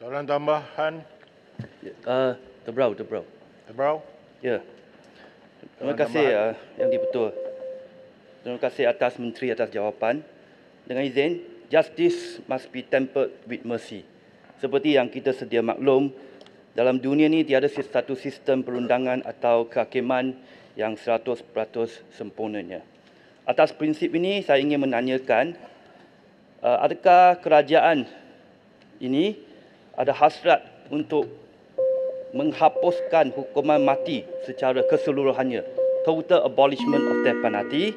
Soalan tambahan. Ya, ah, uh, Tebrau? terbrau. Terbrau? Ya. Yeah. Terima kasih uh, yang dipetua. Terima kasih atas menteri atas jawapan. Dengan izin, justice must be tempered with mercy. Seperti yang kita sedia maklum, dalam dunia ini tiada satu sistem perundangan atau kehakiman yang 100% sempurnanya. Atas prinsip ini, saya ingin menanyakan, ah, adakah kerajaan ini ada hasrat untuk menghapuskan hukuman mati secara keseluruhannya total abolishment of death penalty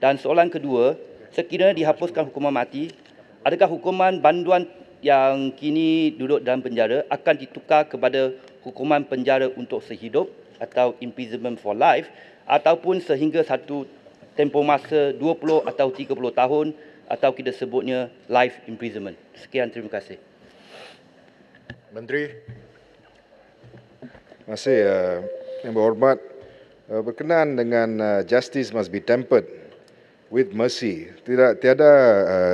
dan soalan kedua sekiranya dihapuskan hukuman mati adakah hukuman banduan yang kini duduk dalam penjara akan ditukar kepada hukuman penjara untuk sehidup atau imprisonment for life ataupun sehingga satu tempoh masa 20 atau 30 tahun atau kita sebutnya life imprisonment sekian terima kasih Menteri. Terima kasih uh, yang berhormat. Uh, eh, berkenaan dengan uh, justice must be tempered with mercy. Tidak tiada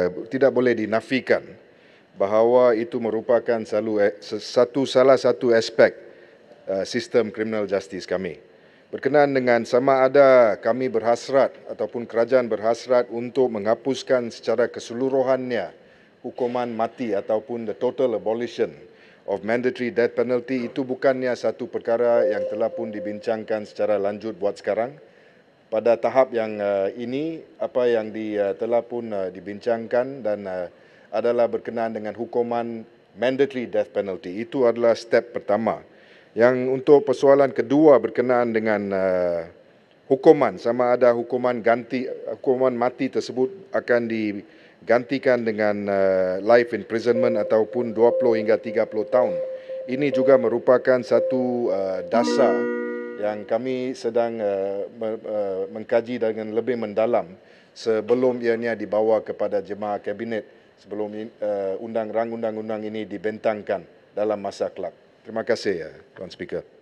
uh, tidak boleh dinafikan bahawa itu merupakan selalu, satu salah satu aspek uh, sistem criminal justice kami. Berkenaan dengan sama ada kami berhasrat ataupun kerajaan berhasrat untuk menghapuskan secara keseluruhannya hukuman mati ataupun the total abolition of mandatory death penalty itu bukannya satu perkara yang telah pun dibincangkan secara lanjut buat sekarang. Pada tahap yang uh, ini apa yang di, uh, telah pun uh, dibincangkan dan uh, adalah berkenaan dengan hukuman mandatory death penalty itu adalah step pertama. Yang untuk persoalan kedua berkenaan dengan uh, hukuman sama ada hukuman ganti hukuman mati tersebut akan di gantikan dengan uh, life imprisonment ataupun 20 hingga 30 tahun. Ini juga merupakan satu uh, dasar yang kami sedang uh, uh, mengkaji dengan lebih mendalam sebelum ianya dibawa kepada jemaah kabinet sebelum in, uh, undang-undang-undang ini dibentangkan dalam masa kelak. Terima kasih ya Tuan Speaker.